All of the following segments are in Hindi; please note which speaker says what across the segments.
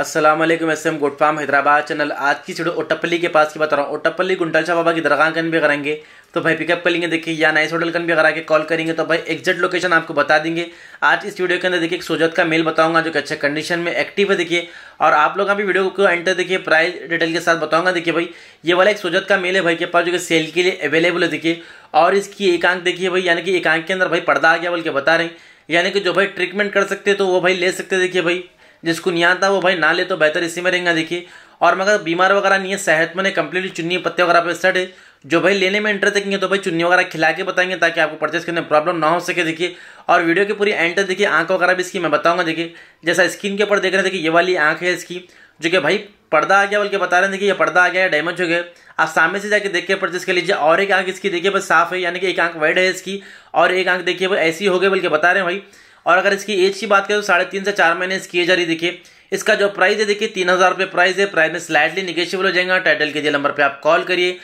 Speaker 1: Aslam S M good farm Hyderabad channel आज की वीडियो ओटपली के पास की बता रहा हूँ ओटपली गुंटल शाह बाबा की दरगाह कन भी करेंगे तो भाई पिकअप कर लेंगे देखिए या नाइस होटल कन भी करा के कॉल करेंगे तो भाई एग्जैक्ट लोकेशन आपको बता देंगे आज इस वीडियो के अंदर देखिए एक सोजत का मेल बताऊंगा जो कि अच्छे कंडीशन में एक्टिव है देखिए और आप लोग अभी वीडियो को एंटर देखिए प्राइस डिटेल के साथ बताऊंगा देखिए भाई ये वाला एक सोजत का मेल है भाई के पास जो कि सेल के लिए अवेलेबल है देखिए और इसकी एक आंख देखिए भाई यानी कि एक आंख के अंदर भाई पर्दा आ गया बोल के बता रहे हैं यानी कि जो भाई ट्रीटमेंट कर सकते तो वो भाई ले सकते देखिए भाई जिसको नहीं आता वो भाई ना ले तो बेहतर इसी में रहेंगे देखिए और मगर बीमार वगैरह नहीं है सेहत में कम्प्लीटली चुन्नी पत्ते वगैरह पर स्टार्ट है जो भाई लेने में इंटर देखेंगे तो भाई चुन्नी वगैरह खिला के बताएंगे ताकि आपको परचेस करने में प्रॉब्लम ना हो सके देखिए और वीडियो की पूरी एंटर देखिए आंख वगैरह भी इसकी मैं बताऊंगा देखिए जैसा स्किन के ऊपर देख रहे हैं देखिए ये वाली आंख है इसकी जो कि भाई पर्दा आ गया बल्कि बता रहे हैं देखिए ये पर्दा आ गया डैमेज हो गया आप सामने से जाके देख के परचेस कर लीजिए और एक आंख इसकी देखिए बस साफ है यानी कि एक आंख वाइड है इसकी और एक आंख देखिए ऐसी हो गई बल्कि बता रहे हैं भाई और अगर इसकी एज की बात करें तो साढ़े तीन से चार महीने इसकी एज आ रही देखिए इसका जो प्राइस है देखिए तीन हज़ार रुपये प्राइस है प्राइस में स्लाइडली निगेशियबल हो जाएगा टाइटल के जी नंबर पर आप कॉल करिए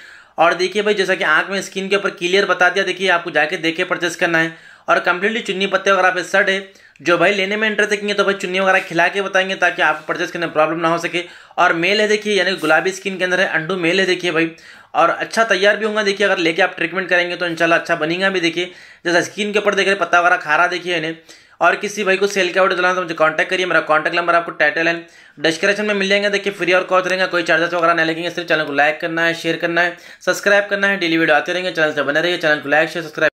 Speaker 1: और देखिए भाई जैसा कि आंख में स्किन के ऊपर क्लियर बता दिया देखिए आपको जाके देखे परचेस करना है और कंप्लीटली चुन्नी पत्ते वगैरह पे सट है जो भाई लेने में इंटरेस्ट देखेंगे तो भाई चुन्नी वगैरह खिला के बताएंगे ताकि आपको परचेस करने में प्रॉब्लम ना हो सके और मेल है देखिए यानी गुलाबी स्किन के अंदर है अंडू मेल है देखिए भाई और अच्छा तैयार भी होगा देखिए अगर लेके आप ट्रीटमेंट करेंगे तो इंशाल्लाह अच्छा बनेगा भी देखिए जैसा स्किन के ऊपर देख रहे पत्ता वगैरह खा रहा देखिए इन्हें और किसी भाई को सेल का ऑर्डर दिलाना तो मुझे कॉन्टैक्ट करिए मेरा कॉन्टैक्ट नंबर आपको टाइटल एंड डिस्क्रिप्शन में मिल जाएंगे देखिए फ्री और कॉल तो रहेंगे कोई चार्जेस वगैरह नहीं लगेंगे सिर्फ चैनल को लाइक करना है शेयर करना है सब्सक्राइब करना है डेली वीडियो आते रहेंगे चैनल से बने रहिए चैनल को लाइक शेयर सब्सक्राइब